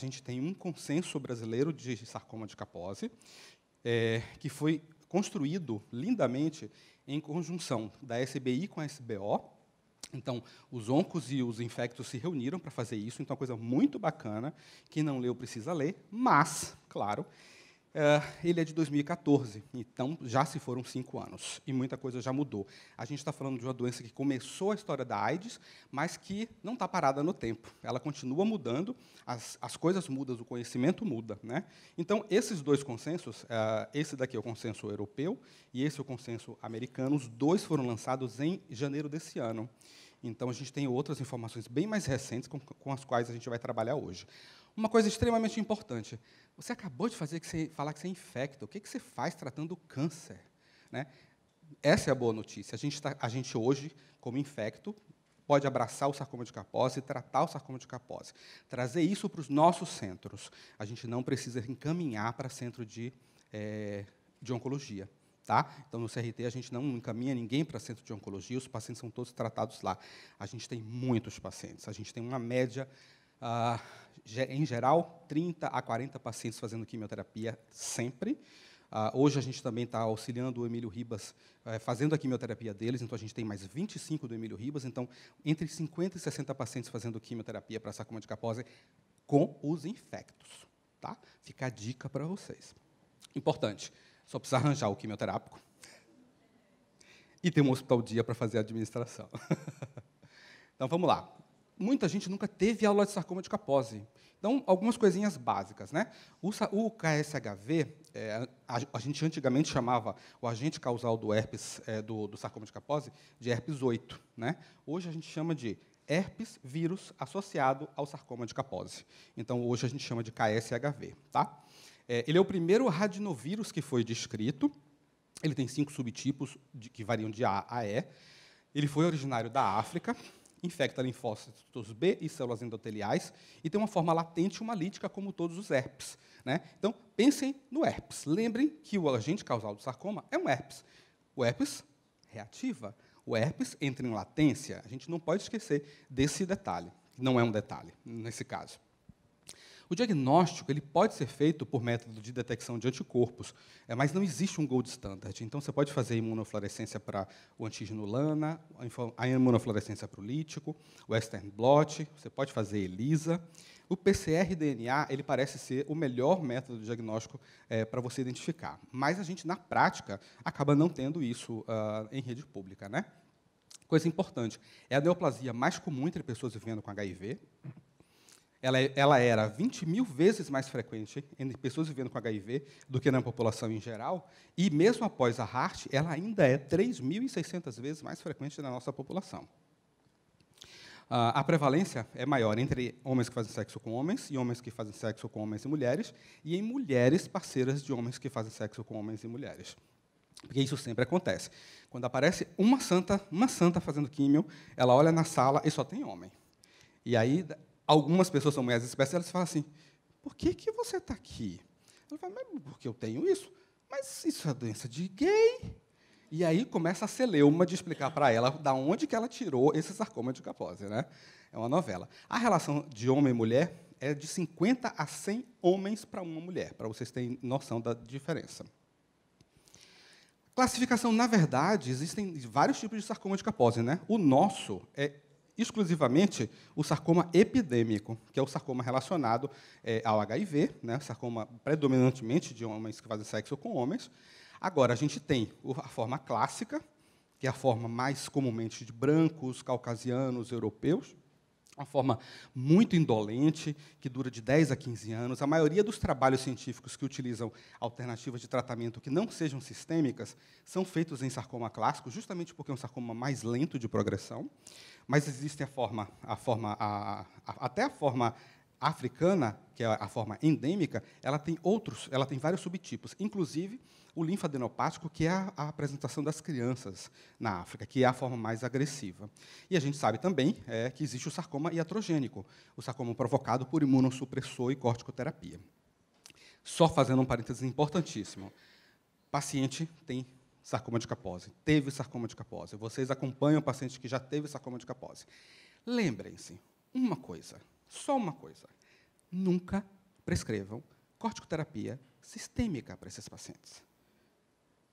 a gente tem um consenso brasileiro de sarcoma de capose, é, que foi construído lindamente em conjunção da SBI com a SBO. Então, os oncos e os infectos se reuniram para fazer isso, então é uma coisa muito bacana, quem não leu precisa ler, mas, claro, Uh, ele é de 2014, então já se foram cinco anos e muita coisa já mudou. A gente está falando de uma doença que começou a história da AIDS, mas que não está parada no tempo. Ela continua mudando, as, as coisas mudam, o conhecimento muda. Né? Então, esses dois consensos, uh, esse daqui é o consenso europeu e esse é o consenso americano, os dois foram lançados em janeiro desse ano. Então, a gente tem outras informações bem mais recentes com, com as quais a gente vai trabalhar hoje uma coisa extremamente importante. Você acabou de fazer que você, falar que você é infecto. O que, que você faz tratando o câncer? Né? Essa é a boa notícia. A gente, tá, a gente hoje, como infecto, pode abraçar o sarcoma de Kaposi e tratar o sarcoma de Kaposi. Trazer isso para os nossos centros. A gente não precisa encaminhar para centro de, é, de oncologia. Tá? Então, no CRT, a gente não encaminha ninguém para centro de oncologia, os pacientes são todos tratados lá. A gente tem muitos pacientes, a gente tem uma média em geral, 30 a 40 pacientes fazendo quimioterapia sempre. Ah, hoje a gente também está auxiliando o Emílio Ribas eh, fazendo a quimioterapia deles, então a gente tem mais 25 do Emílio Ribas, então entre 50 e 60 pacientes fazendo quimioterapia para sarcoma de Kaposi com os infectos. Tá? Fica a dica para vocês. Importante, só precisa arranjar o quimioterápico e ter um hospital dia para fazer a administração. então vamos lá muita gente nunca teve aula de sarcoma de Kaposi. Então, algumas coisinhas básicas. Né? O, o KSHV, é, a, a, gente antigamente chamava o agente causal do herpes, é, do, do, sarcoma de Kaposi, de herpes 8. Né? Hoje a gente chama de herpes vírus associado ao sarcoma de Kaposi. Então, hoje a gente chama de KSHV. Tá? É, ele é o primeiro radinovírus que foi descrito. Ele tem cinco subtipos, de, que variam de A a E. Ele foi originário da África, infecta linfócitos B e células endoteliais e tem uma forma latente lítica como todos os herpes. Né? Então, pensem no herpes. Lembrem que o agente causal do sarcoma é um herpes. O herpes reativa. O herpes entra em latência. A gente não pode esquecer desse detalhe. Não é um detalhe, nesse caso. O diagnóstico ele pode ser feito por método de detecção de anticorpos, eh, mas não existe um gold standard. Então, você pode fazer imunofluorescência para o antígeno lana, a imunofluorescência para o lítico, o Western blot, você pode fazer ELISA. O PCR-DNA ele parece ser o melhor método de diagnóstico é, para você identificar, mas a gente, na prática, acaba não tendo isso uh, em rede pública. Né? Coisa importante, é a neoplasia mais comum entre pessoas vivendo com HIV, ela, é, ela era 20 mil vezes mais frequente em pessoas vivendo com HIV do que na população em geral, e mesmo após a HART, ela ainda é 3.600 vezes mais frequente na nossa população. Ah, a prevalência é maior entre homens que fazem sexo com homens e homens que fazem sexo com homens e mulheres, e em mulheres parceiras de homens que fazem sexo com homens e mulheres. Porque isso sempre acontece. Quando aparece uma santa, uma santa fazendo químio, ela olha na sala e só tem homem. E aí algumas pessoas são mulheres espécies, elas falam assim, por que, que você está aqui? Ela fala, mas porque eu tenho isso? Mas isso é doença de gay? E aí começa a celeuma de explicar para ela da onde que ela tirou esse sarcoma de capose, né? É uma novela. A relação de homem e mulher é de 50 a 100 homens para uma mulher, para vocês terem noção da diferença. Classificação, na verdade, existem vários tipos de sarcoma de capose, né? O nosso é exclusivamente o sarcoma epidêmico, que é o sarcoma relacionado é, ao HIV, né, sarcoma predominantemente de homens que fazem sexo com homens. Agora, a gente tem a forma clássica, que é a forma mais comumente de brancos, caucasianos, europeus, uma forma muito indolente, que dura de 10 a 15 anos. A maioria dos trabalhos científicos que utilizam alternativas de tratamento que não sejam sistêmicas são feitos em sarcoma clássico, justamente porque é um sarcoma mais lento de progressão. Mas existe a forma, a forma a, a, até a forma a africana, que é a forma endêmica, ela tem outros, ela tem vários subtipos, inclusive o linfadenopático, que é a, apresentação das crianças na África, que é a forma mais agressiva. E a gente sabe também é, que existe o sarcoma iatrogênico, o sarcoma provocado por imunossupressor e corticoterapia. Só fazendo um parênteses importantíssimo. Paciente tem sarcoma de capose, teve sarcoma de capose. Vocês acompanham o paciente que já teve sarcoma de capose? Lembrem-se uma coisa, só uma coisa: nunca prescrevam corticoterapia sistêmica para esses pacientes.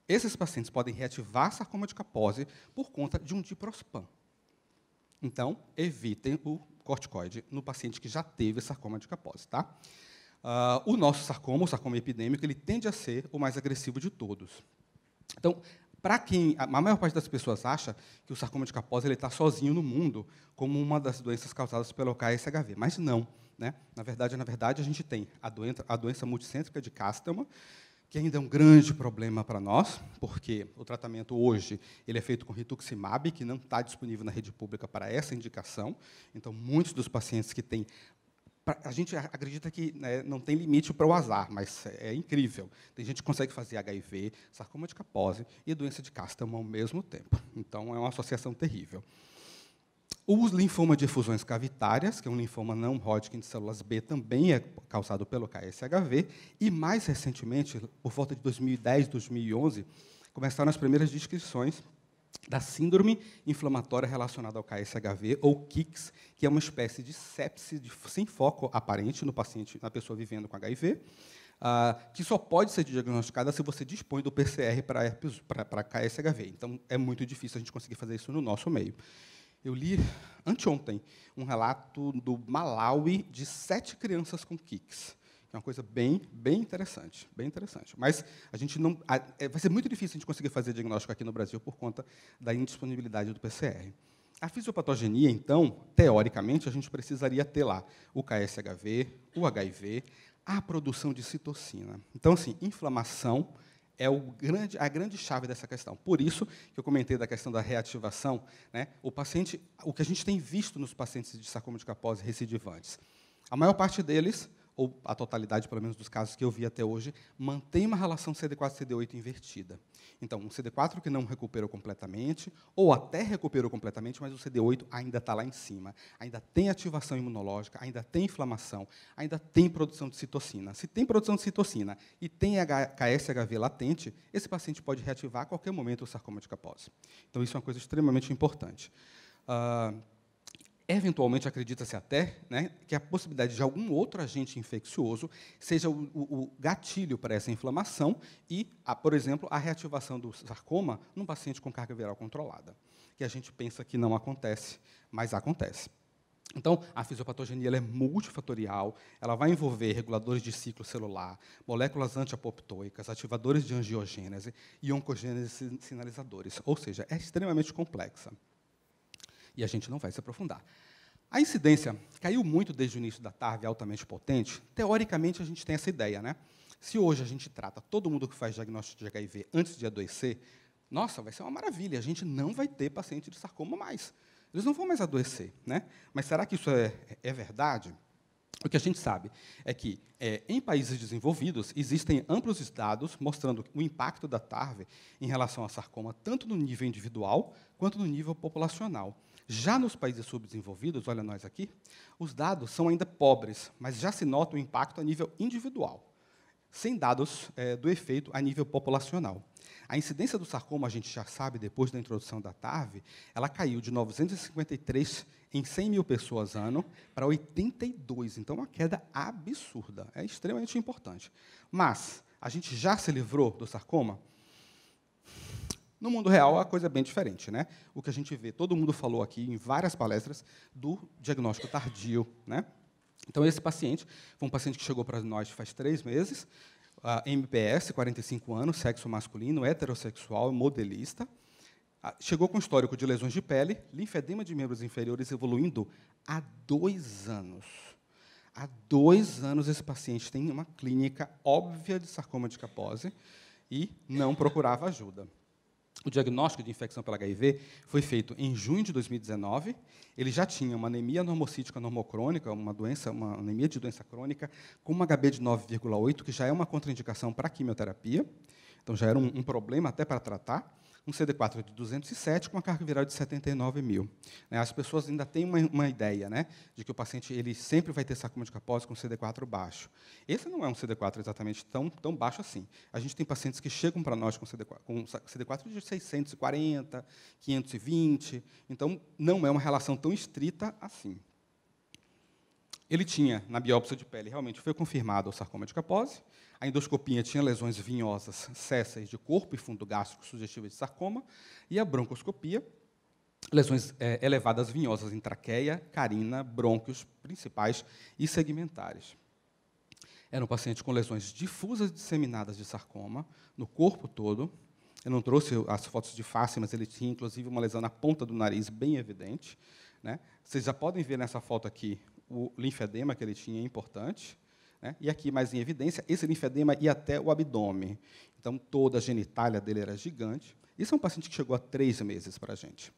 Esses pacientes podem reativar sarcoma de capose por conta de um diprospam. Então, evitem o corticoide no paciente que já teve sarcoma de capose. tá? Uh, o nosso sarcoma, o sarcoma epidêmico, ele tende a ser o mais agressivo de todos. Então, para quem a maior parte das pessoas acha que o sarcoma de Kaposi ele está sozinho no mundo como uma das doenças causadas pelo KSHV, mas não, né? Na verdade, na verdade a gente tem a doença, a doença multicêntrica de Kastelman, que ainda é um grande problema para nós, porque o tratamento hoje ele é feito com rituximab, que não está disponível na rede pública para essa indicação. Então, muitos dos pacientes que têm a gente acredita que né, não tem limite para o azar, mas é incrível. Tem gente que consegue fazer HIV, sarcoma de capose e doença de Castam ao mesmo tempo. Então, é uma associação terrível. O linfoma de efusões cavitárias, que é um linfoma não Hodgkin de células B, também é causado pelo KSHV. E, mais recentemente, por volta de 2010, 2011, começaram as primeiras descrições da síndrome inflamatória relacionada ao KSHV ou KICS, que é uma espécie de sepse de, sem foco aparente no paciente, na pessoa vivendo com HIV, ah, que só pode ser diagnosticada se você dispõe do PCR para, para KSHV. Então, é muito difícil a gente conseguir fazer isso no nosso meio. Eu li anteontem um relato do Malawi de sete crianças com KICS. É uma coisa bem, bem interessante, bem interessante. Mas a gente não, a, é, vai ser muito difícil a gente conseguir fazer diagnóstico aqui no Brasil por conta da indisponibilidade do PCR. A fisiopatogenia, então, teoricamente, a gente precisaria ter lá o KSHV, o HIV, a produção de citocina. Então, assim, inflamação é grande, a grande chave dessa questão. Por isso que eu comentei da questão da reativação. Né? O paciente, o que a gente tem visto nos pacientes de sarcoma de capose recidivantes, a maior parte deles ou a totalidade, pelo menos, dos casos que eu vi até hoje, mantém uma relação CD4-CD8 invertida. Então, um CD4 que não recuperou completamente, ou até recuperou completamente, mas o CD8 ainda está lá em cima, ainda tem ativação imunológica, ainda tem inflamação, ainda tem produção de citocina. Se tem produção de citocina e tem KSHV latente, esse paciente pode reativar a qualquer momento o sarcoma de Kaposi. Então, isso é uma coisa extremamente importante. Uh, Eventualmente, acredita-se até né, que a possibilidade de algum outro agente infeccioso seja o, o, o, gatilho para essa inflamação e, a, por exemplo, a reativação do sarcoma num paciente com carga viral controlada, que a gente pensa que não acontece, mas acontece. Então, a fisiopatogenia é multifatorial, ela vai envolver reguladores de ciclo celular, moléculas antiapoptoicas, ativadores de angiogênese e oncogênese sinalizadores, ou seja, é extremamente complexa e a gente não vai se aprofundar. A incidência caiu muito desde o início da tarve altamente potente. Teoricamente, a gente tem essa ideia, né? Se hoje a gente trata todo mundo que faz diagnóstico de HIV antes de adoecer, nossa, vai ser uma maravilha, a gente não vai ter paciente de sarcoma mais. Eles não vão mais adoecer. Né? Mas será que isso é, é verdade? O que a gente sabe é que, é, em países desenvolvidos, existem amplos dados mostrando o impacto da TARV em relação ao sarcoma, tanto no nível individual quanto no nível populacional. Já nos países subdesenvolvidos, olha nós aqui, os dados são ainda pobres, mas já se nota o impacto a nível individual, sem dados é, do efeito a nível populacional. A incidência do sarcoma, a gente já sabe, depois da introdução da TARV, ela caiu de 953 em 100 mil pessoas ano para 82, então uma queda absurda, é extremamente importante. Mas a gente já se livrou do sarcoma? No mundo real, a coisa é bem diferente. Né? O que a gente vê, todo mundo falou aqui em várias palestras, do diagnóstico tardio. Né? Então, esse paciente foi um paciente que chegou para nós faz três meses, ah, MPS, 45 anos, sexo masculino, heterossexual, modelista. Ah, chegou com histórico de lesões de pele, linfedema de membros inferiores evoluindo há dois anos. Há dois anos esse paciente tem uma clínica óbvia de sarcoma de capose e não procurava ajuda. O diagnóstico de infecção pelo HIV foi feito em junho de 2019. Ele já tinha uma anemia normocítica normocrônica, uma doença, uma anemia de doença crônica, com uma HB de 9,8, que já é uma contraindicação para quimioterapia. Então já era um, um problema até para tratar um CD4 de 207 com uma carga viral de 79 mil. Né, as pessoas ainda têm uma, uma ideia né, de que o paciente ele sempre vai ter sarcoma de Kaposi com CD4 baixo. Esse não é um CD4 exatamente tão, tão baixo assim. A gente tem pacientes que chegam para nós com CD4, com CD4 de 640, 520, então não é uma relação tão estrita assim. Ele tinha, na biópsia de pele, realmente foi confirmado o sarcoma de Kaposi, a endoscopia tinha lesões vinhosas, césseis de corpo e fundo gástrico sugestivas de sarcoma, e a broncoscopia, lesões é, elevadas vinhosas em traqueia, carina, brônquios principais e segmentares. Era um paciente com lesões difusas disseminadas de sarcoma no corpo todo. Eu não trouxe as fotos de face, mas ele tinha inclusive uma lesão na ponta do nariz bem evidente. Né? Vocês já podem ver nessa foto aqui o linfedema que ele tinha é importante. Né? E aqui, mais em evidência, esse linfedema ia até o abdômen. Então, toda a genitália dele era gigante. Isso é um paciente que chegou a três meses para a gente,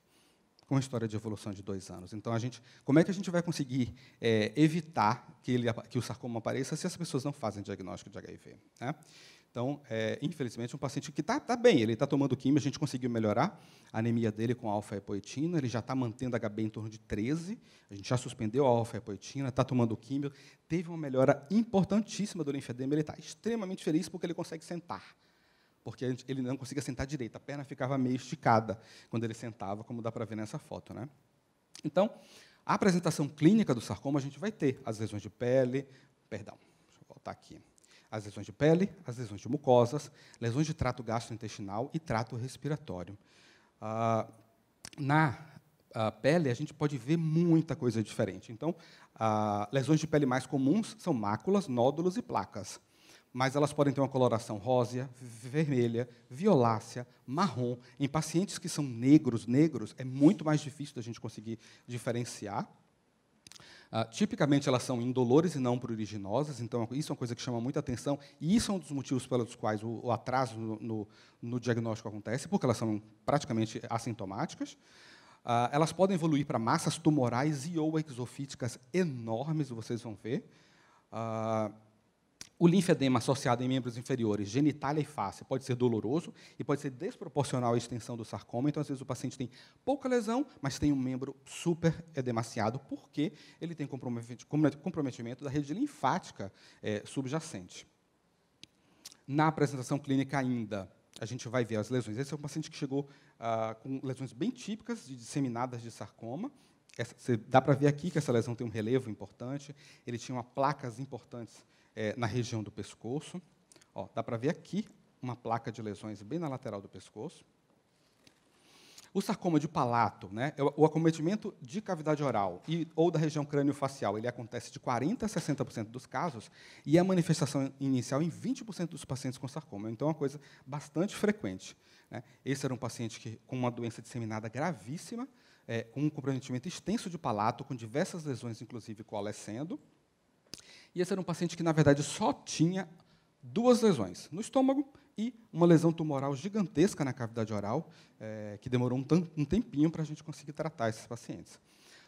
com uma história de evolução de dois anos. Então, a gente, como é que a gente vai conseguir é, evitar que, ele, que o sarcoma apareça se as pessoas não fazem diagnóstico de HIV? Né? Então, é, infelizmente, um paciente que está tá bem, ele está tomando quimio, a gente conseguiu melhorar a anemia dele com alfa-epoetina, ele já está mantendo HB em torno de 13, a gente já suspendeu a alfa-epoetina, está tomando quimio, teve uma melhora importantíssima do linfedema, ele está extremamente feliz porque ele consegue sentar, porque ele não conseguia sentar direito, a perna ficava meio esticada quando ele sentava, como dá para ver nessa foto. Né? Então, a apresentação clínica do sarcoma a gente vai ter as lesões de pele, perdão, deixa eu voltar aqui as lesões de pele, as lesões de mucosas, lesões de trato gastrointestinal e trato respiratório. Ah, na a ah, pele, a gente pode ver muita coisa diferente. Então, ah, lesões de pele mais comuns são máculas, nódulos e placas. Mas elas podem ter uma coloração rósea, vermelha, violácea, marrom. Em pacientes que são negros, negros, é muito mais difícil da gente conseguir diferenciar. Ah, tipicamente elas são indolores e não pruriginosas, então isso é uma coisa que chama muita atenção, e isso é um dos motivos pelos quais o, o atraso no, no, no, diagnóstico acontece, porque elas são praticamente assintomáticas. Ah, elas podem evoluir para massas tumorais e ou exofíticas enormes, vocês vão ver. Ah, o linfedema associado em membros inferiores, genitália e face, pode ser doloroso e pode ser desproporcional à extensão do sarcoma. Então, às vezes, o paciente tem pouca lesão, mas tem um membro super edemaciado, porque ele tem comprometimento da rede linfática é, subjacente. Na apresentação clínica ainda, a gente vai ver as lesões. Esse é um paciente que chegou ah, com lesões bem típicas de disseminadas de sarcoma, essa, dá para ver aqui que essa lesão tem um relevo importante, ele tinha uma placas importantes é, na região do pescoço. Ó, dá para ver aqui uma placa de lesões bem na lateral do pescoço. O sarcoma de palato, né, é o acometimento de cavidade oral e, ou da região crâniofacial, ele acontece de 40% a 60% dos casos e é a manifestação inicial em 20% dos pacientes com sarcoma. Então, é uma coisa bastante frequente. Né. Esse era um paciente que, com uma doença disseminada gravíssima, é, com um comprometimento extenso de palato, com diversas lesões, inclusive coalescendo. E esse era um paciente que, na verdade, só tinha duas lesões, no estômago e uma lesão tumoral gigantesca na cavidade oral, é, que demorou um, tempinho para a gente conseguir tratar esses pacientes.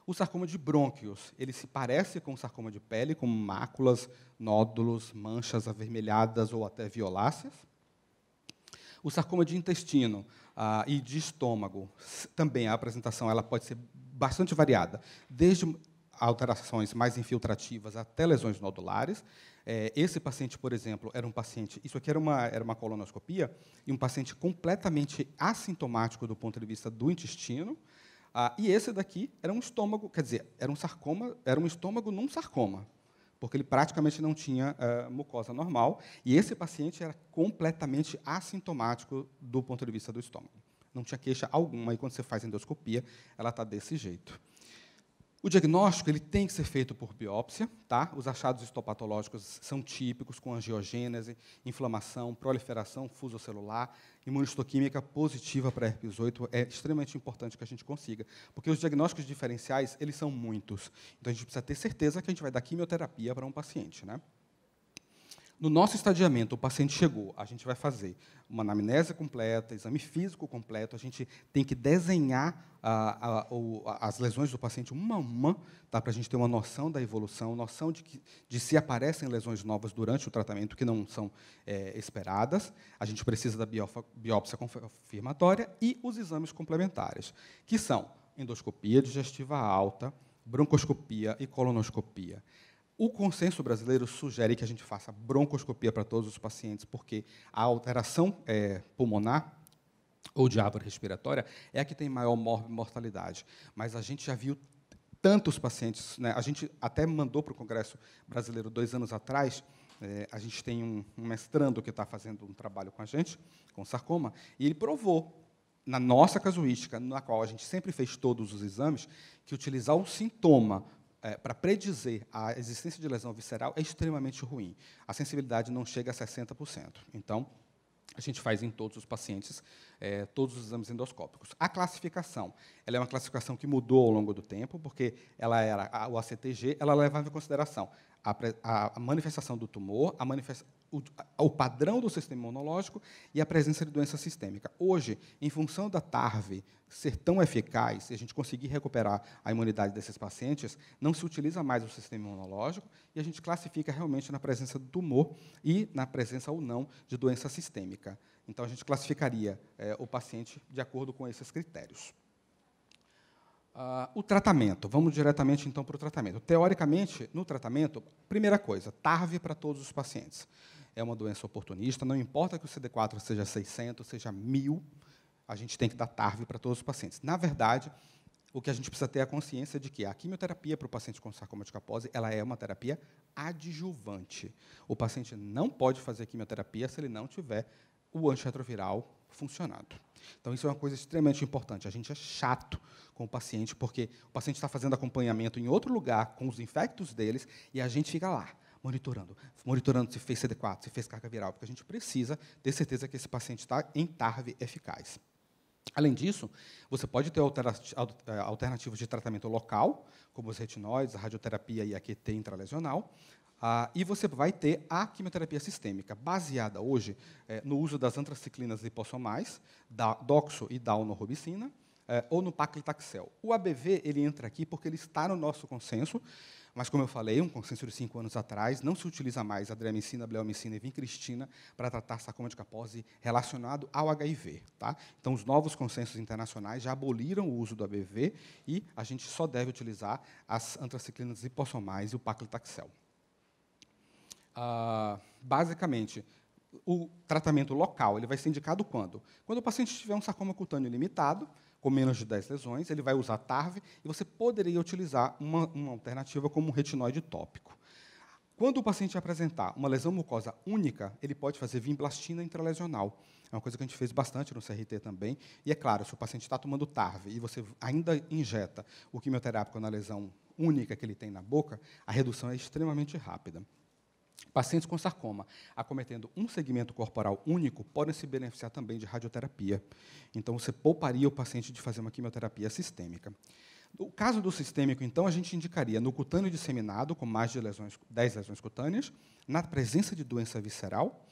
O sarcoma de brônquios, ele se parece com o sarcoma de pele, com máculas, nódulos, manchas avermelhadas ou até violáceas. O sarcoma de intestino ah, e de estômago, também a apresentação ela pode ser bastante variada, desde alterações mais infiltrativas até lesões nodulares. É, esse paciente, por exemplo, era um paciente, isso aqui era uma, era uma colonoscopia, e um paciente completamente assintomático do ponto de vista do intestino, ah, e esse daqui era um estômago, quer dizer, era um sarcoma, era um estômago num sarcoma, porque ele praticamente não tinha uh, mucosa normal, e esse paciente era completamente assintomático do ponto de vista do estômago. Não tinha queixa alguma, e quando você faz endoscopia, ela está desse jeito. O diagnóstico ele tem que ser feito por biópsia, tá? Os achados histopatológicos são típicos com angiogênese, inflamação, proliferação fusocelular, imunistoquímica positiva para herpes 8 é extremamente importante que a gente consiga, porque os diagnósticos diferenciais, eles são muitos. Então a gente precisa ter certeza que a gente vai dar quimioterapia para um paciente, né? No nosso estadiamento, o paciente chegou, a gente vai fazer uma anamnese completa, exame físico completo, a gente tem que desenhar a, a, a, as lesões do paciente uma a uma, tá? para a gente ter uma noção da evolução, noção de, que, de se aparecem lesões novas durante o tratamento que não são é, esperadas. A gente precisa da biópsia confirmatória e os exames complementares, que são endoscopia digestiva alta, broncoscopia e colonoscopia. O consenso brasileiro sugere que a gente faça broncoscopia para todos os pacientes, porque a alteração é, pulmonar ou de árvore respiratória é a que tem maior mortalidade. Mas a gente já viu tantos pacientes, né? a gente até mandou para o Congresso Brasileiro dois anos atrás. É, a gente tem um, um mestrando que está fazendo um trabalho com a gente, com sarcoma, e ele provou na nossa casuística, na qual a gente sempre fez todos os exames, que utilizar o sintoma é, para predizer a existência de lesão visceral é extremamente ruim. A sensibilidade não chega a 60%. Então, a gente faz em todos os pacientes é, todos os exames endoscópicos. A classificação, ela é uma classificação que mudou ao longo do tempo, porque ela era a, o ACTG, ela levava em consideração a, a, manifestação do tumor, a manifestação o, o, padrão do sistema imunológico e a presença de doença sistêmica. Hoje, em função da TARV ser tão eficaz e a gente conseguir recuperar a imunidade desses pacientes, não se utiliza mais o sistema imunológico e a gente classifica realmente na presença do tumor e na presença ou não de doença sistêmica. Então, a gente classificaria é, o paciente de acordo com esses critérios. Uh, o tratamento. Vamos diretamente então para o tratamento. Teoricamente, no tratamento, primeira coisa, TARV para todos os pacientes é uma doença oportunista, não importa que o CD4 seja 600, seja 1000, a gente tem que dar TARV para todos os pacientes. Na verdade, o que a gente precisa ter é a consciência de que a quimioterapia para o paciente com sarcoma de capose, ela é uma terapia adjuvante. O paciente não pode fazer quimioterapia se ele não tiver o antirretroviral funcionando. Então, isso é uma coisa extremamente importante. A gente é chato com o paciente, porque o paciente está fazendo acompanhamento em outro lugar com os infectos deles e a gente fica lá monitorando. Monitorando se fez CD4, se fez carga viral, porque a gente precisa ter certeza que esse paciente está em TARV eficaz. Além disso, você pode ter eh, alternativas de tratamento local, como os retinoides, a radioterapia e a QT intralesional, ah, e você vai ter a quimioterapia sistêmica, baseada hoje eh, no uso das antraciclinas lipossomais, da doxo e da onorubicina, eh, ou no paclitaxel. O ABV ele entra aqui porque ele está no nosso consenso mas, como eu falei, um consenso de cinco anos atrás, não se utiliza mais adriamicina, bleomicina e vincristina para tratar sarcoma de capose relacionado ao HIV. Tá? Então, os novos consensos internacionais já aboliram o uso do ABV e a gente só deve utilizar as antraciclinas hipossomais e o paclitaxel. Ah, basicamente, o tratamento local ele vai ser indicado quando? Quando o paciente tiver um sarcoma cutâneo limitado, com menos de 10 lesões, ele vai usar TARV e você poderia utilizar uma, uma alternativa como um retinoide tópico. Quando o paciente apresentar uma lesão mucosa única, ele pode fazer vinblastina intralesional. É uma coisa que a gente fez bastante no CRT também. E é claro, se o paciente está tomando TARV e você ainda injeta o quimioterápico na lesão única que ele tem na boca, a redução é extremamente rápida. Pacientes com sarcoma, acometendo um segmento corporal único, podem se beneficiar também de radioterapia. Então, você pouparia o paciente de fazer uma quimioterapia sistêmica. No caso do sistêmico, então, a gente indicaria no cutâneo disseminado, com mais de lesões, 10 lesões cutâneas, na presença de doença visceral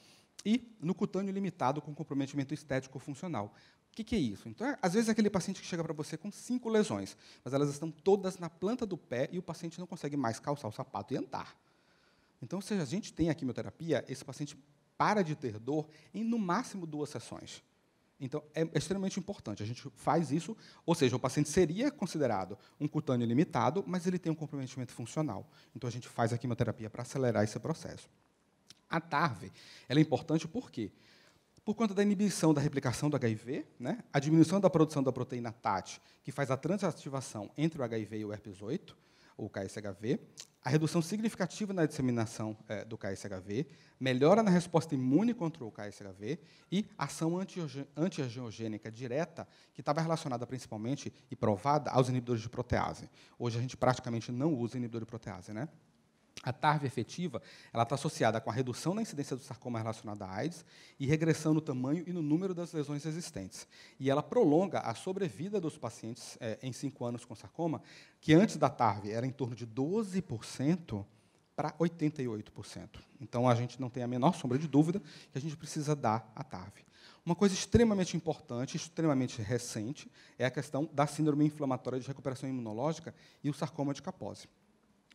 e no cutâneo limitado com comprometimento estético funcional. O que, que é isso? Então, é, às vezes, é aquele paciente que chega para você com cinco lesões, mas elas estão todas na planta do pé e o paciente não consegue mais calçar o sapato e andar. Então, se a gente tem a quimioterapia, esse paciente para de ter dor em no máximo duas sessões. Então, é, é extremamente importante. A gente faz isso, ou seja, o paciente seria considerado um cutâneo limitado, mas ele tem um comprometimento funcional. Então, a gente faz a quimioterapia para acelerar esse processo. A TARV ela é importante por quê? Por conta da inibição da replicação do HIV, né? a diminuição da produção da proteína TAT, que faz a transativação entre o HIV e o herpes 8, o KSHV, a redução significativa na disseminação é, do KSHV, melhora na resposta imune contra o KSHV e ação antiangiogênica direta, que estava relacionada principalmente e provada aos inibidores de protease. Hoje a gente praticamente não usa inibidor de protease, né? A TARV efetiva está associada com a redução da incidência do sarcoma relacionado à AIDS e regressão no tamanho e no número das lesões existentes. E ela prolonga a sobrevida dos pacientes é, em 5 anos com sarcoma, que antes da TARV era em torno de 12% para 88%. Então, a gente não tem a menor sombra de dúvida que a gente precisa dar a TARV. Uma coisa extremamente importante, extremamente recente, é a questão da síndrome inflamatória de recuperação imunológica e o sarcoma de Capose,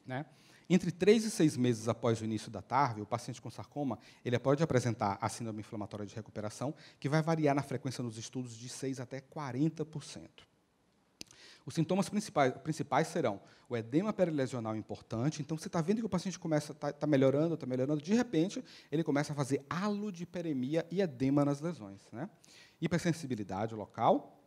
Né? Entre 3 e 6 meses após o início da TARV, o paciente com sarcoma ele pode apresentar a síndrome inflamatória de recuperação, que vai variar na frequência nos estudos de 6 até 40%. Os sintomas principais, principais serão o edema perilesional importante. Então, você está vendo que o paciente começa está tá melhorando, está melhorando, de repente, ele começa a fazer halodoperemia e edema nas lesões. Né? Hipersensibilidade local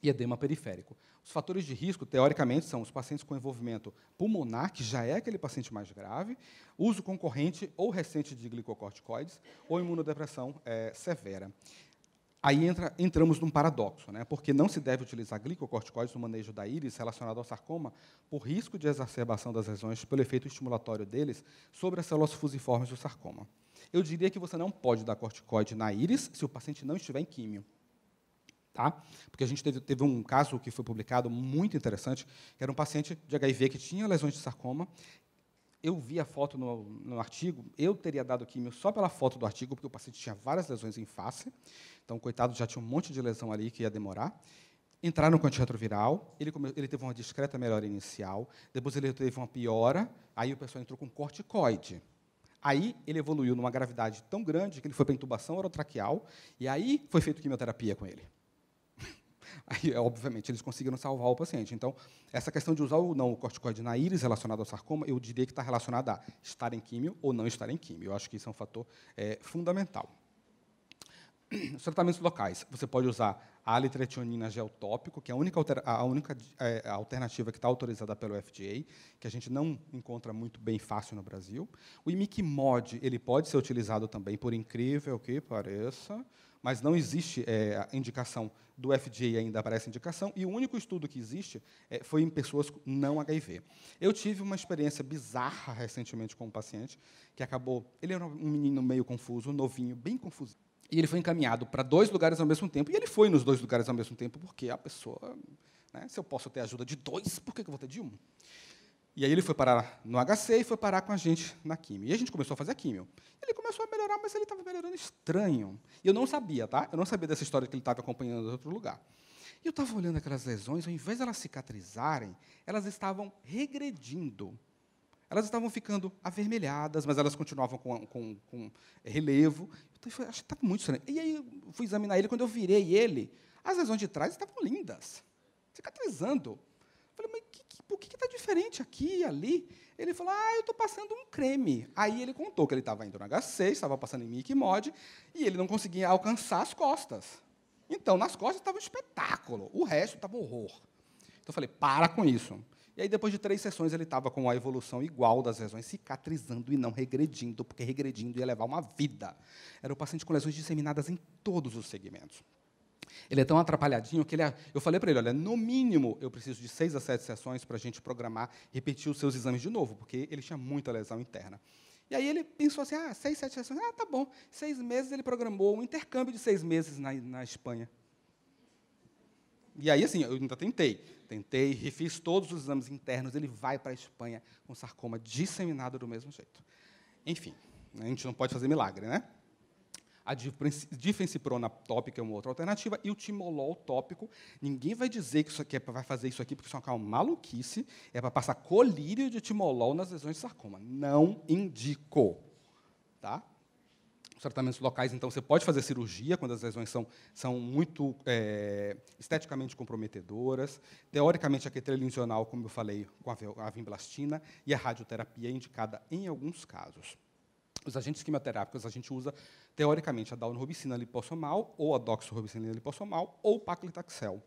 e edema periférico. Os fatores de risco, teoricamente, são os pacientes com envolvimento pulmonar, que já é aquele paciente mais grave, uso concorrente ou recente de glicocorticoides, ou imunodepressão é, severa. Aí entra, entramos num paradoxo, né? porque não se deve utilizar glicocorticoides no manejo da íris relacionado ao sarcoma por risco de exacerbação das lesões pelo efeito estimulatório deles sobre as células fusiformes do sarcoma. Eu diria que você não pode dar corticoide na íris se o paciente não estiver em químio tá? Porque a gente teve, teve um caso que foi publicado muito interessante, que era um paciente de HIV que tinha lesões de sarcoma. Eu vi a foto no, no artigo, eu teria dado químio só pela foto do artigo, porque o paciente tinha várias lesões em face. Então, coitado, já tinha um monte de lesão ali que ia demorar entrar no antirretroviral, ele, ele teve uma discreta melhora inicial, depois ele teve uma piora, aí o pessoal entrou com corticoide. Aí ele evoluiu numa gravidade tão grande que ele foi para intubação orotraqueal, e aí foi feita quimioterapia com ele. Aí, é, obviamente, eles conseguiram salvar o paciente. Então, essa questão de usar ou não o corticoide na íris relacionado ao sarcoma, eu diria que está relacionada a estar em químio ou não estar em químio. Eu acho que isso é um fator é, fundamental. Os tratamentos locais. Você pode usar a alitretionina gel tópico, que é a única, a única é, alternativa que está autorizada pelo FDA, que a gente não encontra muito bem fácil no Brasil. O imiquimod, ele pode ser utilizado também, por incrível que pareça, mas não existe é, indicação do FDA ainda para essa indicação, e o único estudo que existe é, foi em pessoas não HIV. Eu tive uma experiência bizarra recentemente com um paciente que acabou. Ele era um menino meio confuso, novinho, bem confuso. E ele foi encaminhado para dois lugares ao mesmo tempo. E ele foi nos dois lugares ao mesmo tempo, porque a pessoa. Né, se eu posso ter ajuda de dois, por que eu vou ter de um? E aí ele foi parar no HC e foi parar com a gente na químio. E a gente começou a fazer a químio. Ele começou a melhorar, mas ele estava melhorando estranho. E eu não sabia, tá? Eu não sabia dessa história que ele estava acompanhando em outro lugar. E eu estava olhando aquelas lesões, ao invés de elas cicatrizarem, elas estavam regredindo. Elas estavam ficando avermelhadas, mas elas continuavam com, com, com relevo. Então eu falei, acho que estava tá muito estranho. E aí eu fui examinar ele, quando eu virei ele, as lesões de trás estavam lindas, cicatrizando. Eu falei, mas o que, por que está diferente aqui e ali? Ele falou, ah, eu estou passando um creme. Aí ele contou que ele estava indo no H6, estava passando em Mickey Mod, e ele não conseguia alcançar as costas. Então, nas costas estava um espetáculo, o resto estava horror. Então, eu falei, para com isso. E aí, depois de três sessões, ele estava com a evolução igual das lesões, cicatrizando e não regredindo, porque regredindo ia levar uma vida. Era o paciente com lesões disseminadas em todos os segmentos. Ele é tão atrapalhadinho que ele. É... Eu falei para ele: olha, no mínimo eu preciso de seis a sete sessões para a gente programar, repetir os seus exames de novo, porque ele tinha muita lesão interna. E aí ele pensou assim: ah, seis, sete sessões, ah, tá bom. Seis meses ele programou um intercâmbio de seis meses na, na Espanha. E aí, assim, eu ainda tentei. Tentei, refiz todos os exames internos, ele vai para a Espanha com sarcoma disseminado do mesmo jeito. Enfim, a gente não pode fazer milagre, né? A difensiprona tópica é uma outra alternativa. E o timolol tópico. Ninguém vai dizer que isso aqui é, vai fazer isso aqui, porque isso é uma maluquice. É para passar colírio de timolol nas lesões de sarcoma. Não indico. Tá? Os tratamentos locais, então, você pode fazer cirurgia quando as lesões são, são muito é, esteticamente comprometedoras. Teoricamente, a quetrelha como eu falei, com a vinblastina, e a radioterapia é indicada em alguns casos. Os agentes quimioterápicos a gente usa teoricamente, a dalnorubicina lipossomal, ou a doxorubicina lipossomal, ou o paclitaxel.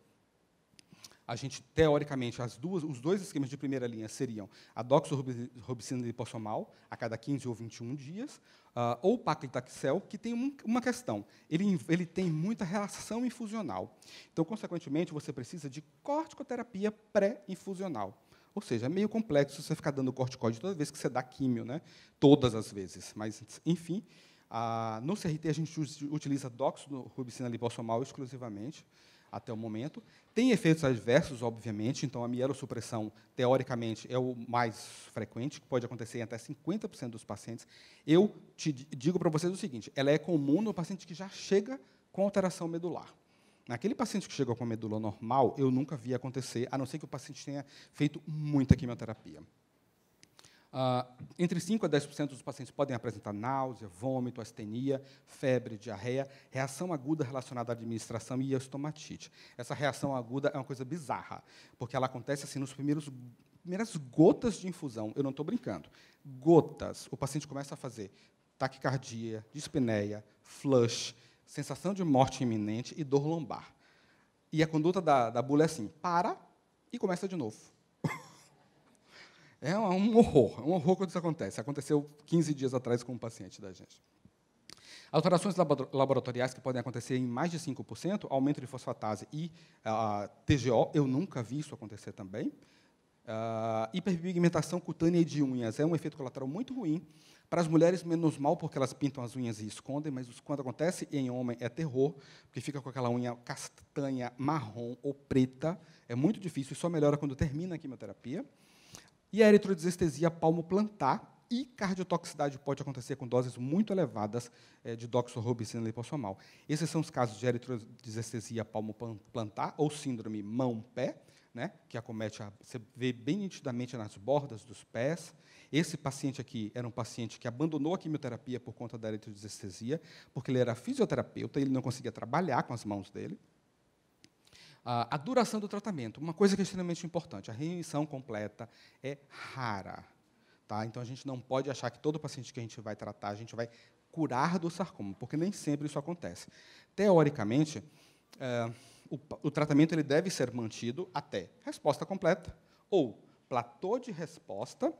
A gente, teoricamente, as duas, os dois esquemas de primeira linha seriam a doxorubicina lipossomal, a cada 15 ou 21 dias, uh, ou paclitaxel, que tem um, uma questão. Ele, ele tem muita relação infusional. Então, consequentemente, você precisa de corticoterapia pré-infusional. Ou seja, é meio complexo você ficar dando corticoide toda vez que você dá químio, né? todas as vezes. Mas, enfim, ah, no CRT, a gente utiliza doxo rubicina liposomal exclusivamente, até o momento. Tem efeitos adversos, obviamente, então a mielosupressão, teoricamente, é o mais frequente, que pode acontecer em até 50% dos pacientes. Eu te digo para vocês o seguinte, ela é comum no paciente que já chega com alteração medular. Naquele paciente que chegou com a medula normal, eu nunca vi acontecer, a não ser que o paciente tenha feito muita quimioterapia. Ah, entre 5% a 10% dos pacientes podem apresentar náusea, vômito, astenia, febre, diarreia, reação aguda relacionada à administração e estomatite. Essa reação aguda é uma coisa bizarra, porque ela acontece assim nos primeiros primeiras gotas de infusão. Eu não estou brincando. Gotas. O paciente começa a fazer taquicardia, dispneia, flush, sensação de morte iminente e dor lombar. E a conduta da, da bula é assim: para e começa de novo é, é um horror, é um horror quando isso acontece. Aconteceu 15 dias atrás com um paciente da gente. Alterações laboratoriais que podem acontecer em mais de 5%, aumento de fosfatase e uh, ah, TGO, eu nunca vi isso acontecer também. Uh, hiperpigmentação cutânea de unhas é um efeito colateral muito ruim. Para as mulheres, menos mal, porque elas pintam as unhas e escondem, mas quando acontece em homem é terror, porque fica com aquela unha castanha, marrom ou preta. É muito difícil e só melhora quando termina a quimioterapia. E a eritrodisestesia palmo plantar e cardiotoxicidade pode acontecer com doses muito elevadas é, de doxorubicina lipossomal. Esses são os casos de eritrodisestesia palmo plantar ou síndrome mão-pé, né, que acomete, a, você vê bem nitidamente nas bordas dos pés. Esse paciente aqui era um paciente que abandonou a quimioterapia por conta da eritrodisestesia, porque ele era fisioterapeuta e ele não conseguia trabalhar com as mãos dele a duração do tratamento, uma coisa que é extremamente importante, a remissão completa é rara. Tá? Então, a gente não pode achar que todo paciente que a gente vai tratar, a gente vai curar do sarcoma, porque nem sempre isso acontece. Teoricamente, é, o, o, tratamento ele deve ser mantido até resposta completa ou platô de resposta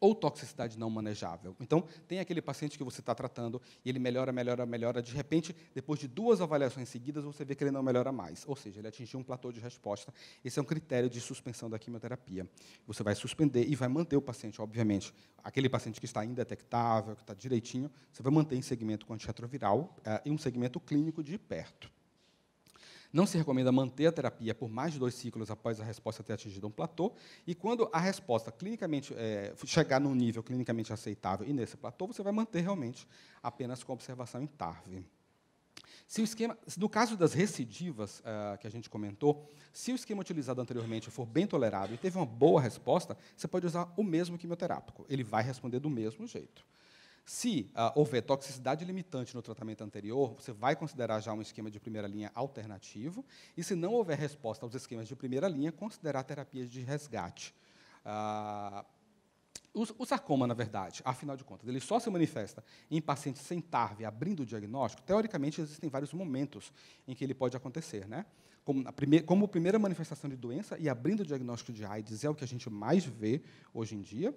ou toxicidade não manejável. Então, tem aquele paciente que você está tratando e ele melhora, melhora, melhora. De repente, depois de duas avaliações seguidas, você vê que ele não melhora mais. Ou seja, ele atingiu um platô de resposta. Esse é um critério de suspensão da quimioterapia. Você vai suspender e vai manter o paciente, obviamente. Aquele paciente que está indetectável, que está direitinho, você vai manter em segmento com antirretroviral e eh, um segmento clínico de perto. Não se recomenda manter a terapia por mais de dois ciclos após a resposta ter atingido um platô, e quando a resposta clinicamente é, chegar num nível clinicamente aceitável e nesse platô, você vai manter realmente apenas com observação em tarve. Se o esquema, no caso das recidivas uh, que a gente comentou, se o esquema utilizado anteriormente for bem tolerado e teve uma boa resposta, você pode usar o mesmo quimioterápico. Ele vai responder do mesmo jeito. Se ah, houver toxicidade limitante no tratamento anterior, você vai considerar já um esquema de primeira linha alternativo, e se não houver resposta aos esquemas de primeira linha, considerar terapias de resgate. Ah, o, o sarcoma, na verdade, afinal de contas, ele só se manifesta em pacientes sem TARV, abrindo o diagnóstico. Teoricamente, existem vários momentos em que ele pode acontecer, né? Como, como primeira manifestação de doença e abrindo o diagnóstico de AIDS é o que a gente mais vê hoje em dia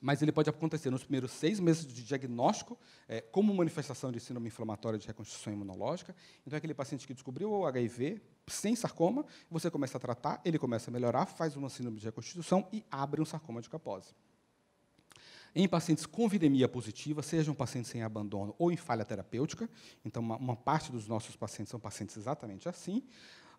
mas ele pode acontecer nos primeiros seis meses de diagnóstico, é, como manifestação de síndrome inflamatória de reconstrução imunológica. Então, é aquele paciente que descobriu o HIV sem sarcoma, você começa a tratar, ele começa a melhorar, faz uma síndrome de reconstituição e abre um sarcoma de capose. Em pacientes com videmia positiva, sejam pacientes em abandono ou em falha terapêutica, então uma, uma parte dos nossos pacientes são pacientes exatamente assim,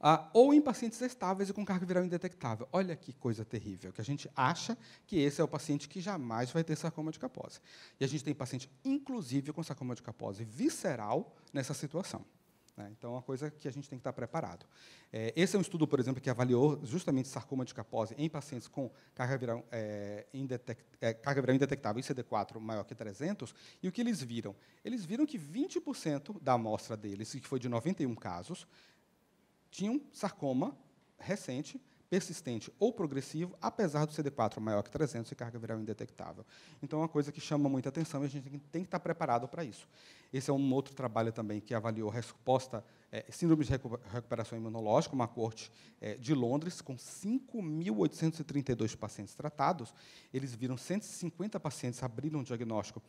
ah, ou em pacientes estáveis e com carga viral indetectável. Olha que coisa terrível, que a gente acha que esse é o paciente que jamais vai ter sarcoma de capose. E a gente tem paciente, inclusive, com sarcoma de capose visceral nessa situação. Né? Então, é uma coisa que a gente tem que estar preparado. É, esse é um estudo, por exemplo, que avaliou justamente sarcoma de capose em pacientes com carga viral, é, indetect, é, carga viral indetectável ICD4 maior que 300, e o que eles viram? Eles viram que 20% da amostra deles, que foi de 91 casos, tinham sarcoma recente, persistente ou progressivo, apesar do CD4 maior que 300 e carga viral indetectável. Então, é uma coisa que chama muita atenção e a gente tem que, estar preparado para isso. Esse é um outro trabalho também que avaliou resposta é, síndrome de recuperação imunológica, uma corte é, de Londres, com 5.832 pacientes tratados. Eles viram 150 pacientes, abriram um diagnóstico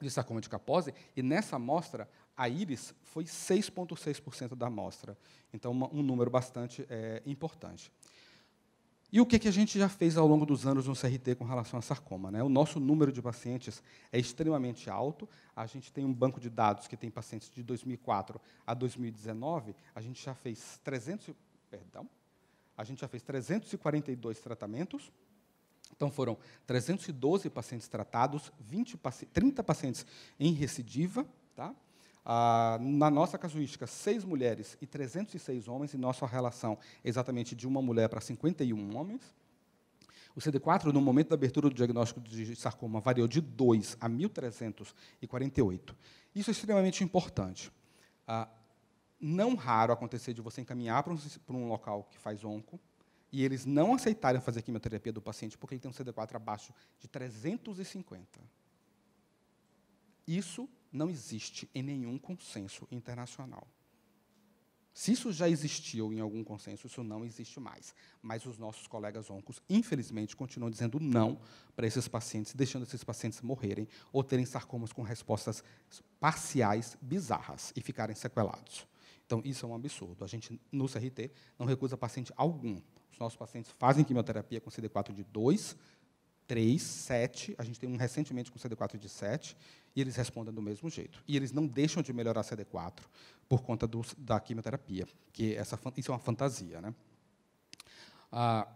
de sarcoma de capose, e nessa amostra, a íris foi 6,6% da amostra. Então, uma, um número bastante é, importante. E o que, que a gente já fez ao longo dos anos no CRT com relação a sarcoma? Né? O nosso número de pacientes é extremamente alto. A gente tem um banco de dados que tem pacientes de 2004 a 2019. A gente já fez 300, perdão, a gente já fez 342 tratamentos. Então foram 312 pacientes tratados, 20, 30 pacientes em recidiva, tá? Ah, na nossa casuística, seis mulheres e 306 homens, e nossa relação é exatamente de uma mulher para 51 homens. O CD4, no momento da abertura do diagnóstico de sarcoma, variou de 2 a 1.348. Isso é extremamente importante. Ah, não raro acontecer de você encaminhar para um, para um local que faz onco, e eles não aceitarem fazer a quimioterapia do paciente porque ele tem um CD4 abaixo de 350. Isso não existe em nenhum consenso internacional. Se isso já existiu em algum consenso, isso não existe mais. Mas os nossos colegas oncos, infelizmente, continuam dizendo não para esses pacientes, deixando esses pacientes morrerem ou terem sarcomas com respostas parciais bizarras e ficarem sequelados. Então, isso é um absurdo. A gente, no CRT, não recusa paciente algum. Os nossos pacientes fazem quimioterapia com CD4 de 2, 3, 7, a gente tem um recentemente com CD4 de 7, e eles respondem do mesmo jeito. E eles não deixam de melhorar CD4 por conta do, da quimioterapia, que essa, isso é uma fantasia. Né? Ah,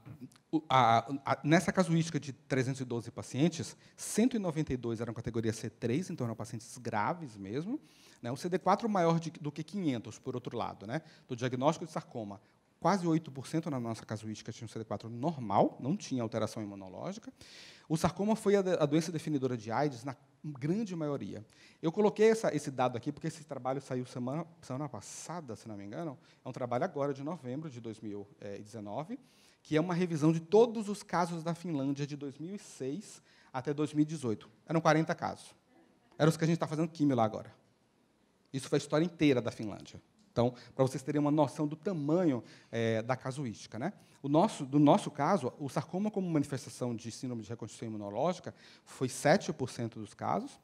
a, a, nessa casuística de 312 pacientes, 192 eram categoria C3, então eram pacientes graves mesmo. Né? O CD4 maior de, do que 500, por outro lado, né? do diagnóstico de sarcoma, quase 8% na nossa casuística tinha um CD4 normal, não tinha alteração imunológica. O sarcoma foi a, a doença definidora de AIDS na grande maioria. Eu coloquei essa, esse dado aqui porque esse trabalho saiu semana, semana passada, se não me engano. É um trabalho agora de novembro de 2019, que é uma revisão de todos os casos da Finlândia de 2006 até 2018. Eram 40 casos. Eram os que a gente está fazendo químio lá agora. Isso foi a história inteira da Finlândia. Então, para vocês terem uma noção do tamanho é, da casuística. Né? O nosso, no nosso caso, o sarcoma como manifestação de síndrome de reconstrução imunológica foi 7% dos casos,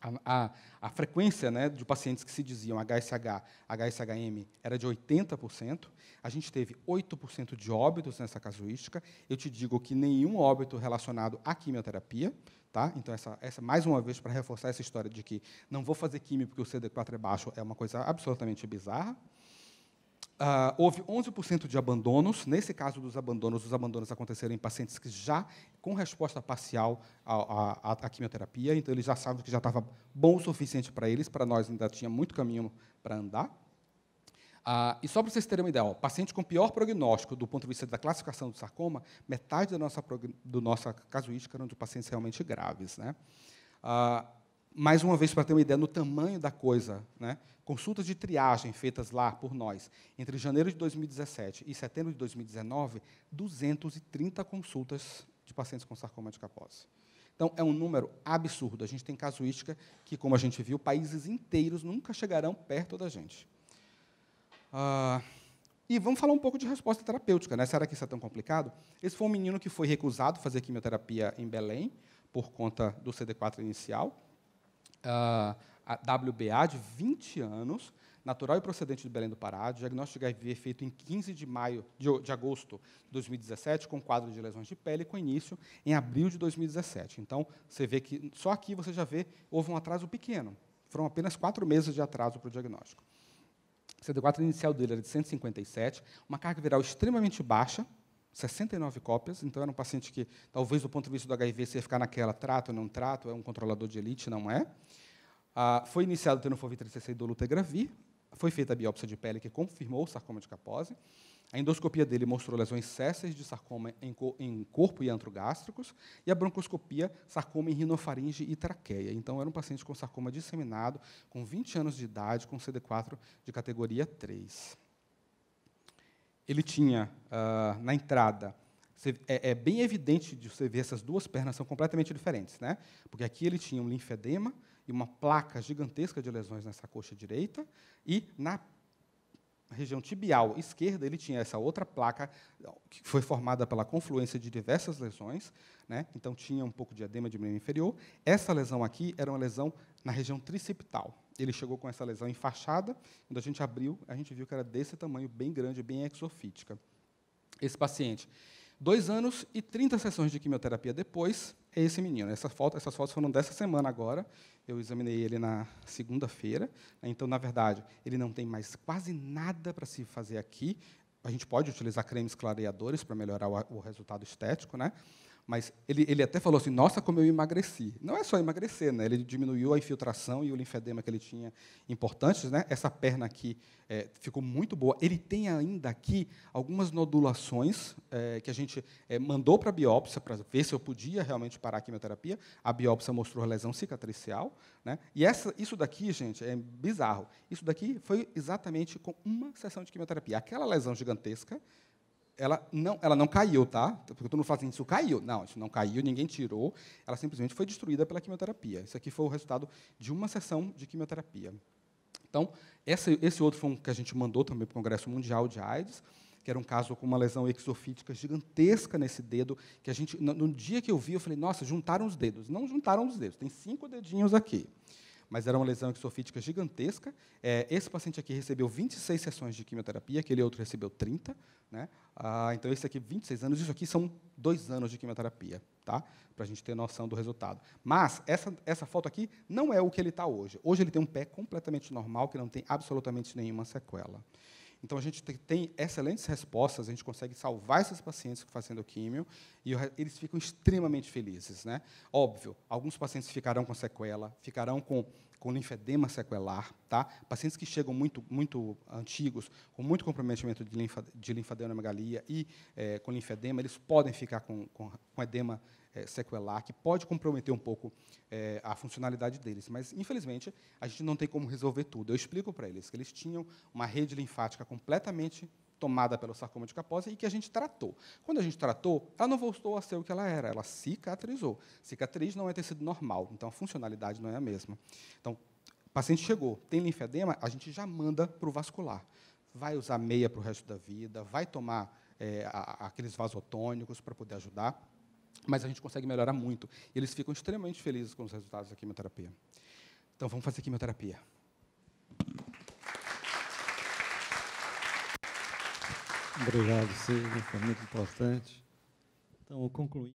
a, a, a, frequência né, de pacientes que se diziam HSH, HSHM era de 80%, a gente teve 8% de óbitos nessa casuística. Eu te digo que nenhum óbito relacionado à quimioterapia, Tá? Então, essa, essa, mais uma vez, para reforçar essa história de que não vou fazer química porque o CD4 é baixo, é uma coisa absolutamente bizarra. Uh, houve 11% de abandonos. Nesse caso dos abandonos, os abandonos aconteceram em pacientes que já com resposta parcial à, à, à quimioterapia, então eles já sabiam que já estava bom o suficiente para eles, para nós ainda tinha muito caminho para andar. Uh, e só para vocês terem uma ideia, ó, paciente com pior prognóstico do ponto de vista da classificação do sarcoma, metade da nossa, do nossa casuística eram de pacientes realmente graves. Né? Uh, mais uma vez, para ter uma ideia do tamanho da coisa, né? consultas de triagem feitas lá por nós entre janeiro de 2017 e setembro de 2019, 230 consultas de pacientes com sarcoma de Kaposi. Então, é um número absurdo. A gente tem casuística que, como a gente viu, países inteiros nunca chegarão perto da gente. Ah, e vamos falar um pouco de resposta terapêutica. Né? Será que isso é tão complicado? Esse foi um menino que foi recusado fazer quimioterapia em Belém, por conta do CD4 inicial uh, ah, WBA de 20 anos, natural e procedente de Belém do Pará, diagnóstico de HIV feito em 15 de, maio, de, de agosto de 2017, com quadro de lesões de pele, com início em abril de 2017. Então, você vê que só aqui você já vê, houve um atraso pequeno. Foram apenas quatro meses de atraso para o diagnóstico. O CD4 inicial dele era de 157, uma carga viral extremamente baixa, 69 cópias, então era um paciente que, talvez do ponto de vista do HIV, se ia ficar naquela, trato, não trato, é um controlador de elite, não é. Ah, foi iniciado tenofovir 36 do lutegravir, foi feita a biópsia de pele que confirmou o sarcoma de capose. a endoscopia dele mostrou lesões césseis de sarcoma em, co em corpo e antrogástricos, e a broncoscopia, sarcoma em rinofaringe e traqueia. Então, era um paciente com sarcoma disseminado, com 20 anos de idade, com CD4 de categoria 3 ele tinha uh, na entrada. É, é, bem evidente de você ver essas duas pernas são completamente diferentes, né? Porque aqui ele tinha um linfedema e uma placa gigantesca de lesões nessa coxa direita e na região tibial esquerda, ele tinha essa outra placa que foi formada pela confluência de diversas lesões, né? então tinha um pouco de edema de membro inferior. Essa lesão aqui era uma lesão na região tricipital. Ele chegou com essa lesão enfaixada, quando a gente abriu, a gente viu que era desse tamanho, bem grande, bem exofítica. Esse paciente, dois anos e 30 sessões de quimioterapia depois, é esse menino. Essa foto, essas fotos foram dessa semana agora, eu examinei ele na segunda-feira. Né? Então, na verdade, ele não tem mais quase nada para se fazer aqui. A gente pode utilizar cremes clareadores para melhorar o, o resultado estético, né? Mas ele, ele até falou assim: nossa, como eu emagreci. Não é só emagrecer, né? ele diminuiu a infiltração e o linfedema que ele tinha importantes. Né? Essa perna aqui é, ficou muito boa. Ele tem ainda aqui algumas nodulações é, que a gente é, mandou para a biópsia para ver se eu podia realmente parar a quimioterapia. A biópsia mostrou a lesão cicatricial. Né? E essa, isso daqui, gente, é bizarro. Isso daqui foi exatamente com uma sessão de quimioterapia. Aquela lesão gigantesca ela não, ela não caiu, tá? Porque todo mundo fala assim, isso caiu. Não, isso não caiu, ninguém tirou. Ela simplesmente foi destruída pela quimioterapia. Isso aqui foi o resultado de uma sessão de quimioterapia. Então, esse, esse outro foi um que a gente mandou também para o Congresso Mundial de AIDS, que era um caso com uma lesão exofítica gigantesca nesse dedo, que a gente, no, no dia que eu vi, eu falei, nossa, juntaram os dedos. Não juntaram os dedos, tem cinco dedinhos aqui mas era uma lesão exofítica gigantesca. É, esse paciente aqui recebeu 26 sessões de quimioterapia, aquele outro recebeu 30. Né? Ah, então, esse aqui, 26 anos, isso aqui são dois anos de quimioterapia, tá? para a gente ter noção do resultado. Mas essa, essa foto aqui não é o que ele está hoje. Hoje ele tem um pé completamente normal, que não tem absolutamente nenhuma sequela. Então, a gente tem excelentes respostas, a gente consegue salvar esses pacientes fazendo químio, e eles ficam extremamente felizes. Né? Óbvio, alguns pacientes ficarão com sequela, ficarão com com linfedema sequelar, tá? Pacientes que chegam muito, muito antigos, com muito comprometimento de, linfa, de linfadenomegalia e é, com linfedema, eles podem ficar com, com, com edema é, sequelar, que pode comprometer um pouco é, a funcionalidade deles. Mas, infelizmente, a gente não tem como resolver tudo. Eu explico para eles que eles tinham uma rede linfática completamente tomada pelo sarcoma de Kaposi e que a gente tratou. Quando a gente tratou, ela não voltou a ser o que ela era, ela cicatrizou. Cicatriz não é tecido normal, então a funcionalidade não é a mesma. Então, o paciente chegou, tem linfedema, a gente já manda para o vascular. Vai usar meia para o resto da vida, vai tomar é, a, aqueles vasotônicos para poder ajudar, mas a gente consegue melhorar muito. Eles ficam extremamente felizes com os resultados da quimioterapia. Então, vamos fazer quimioterapia. Obrigado, Silvio, foi muito importante. Então, concluindo.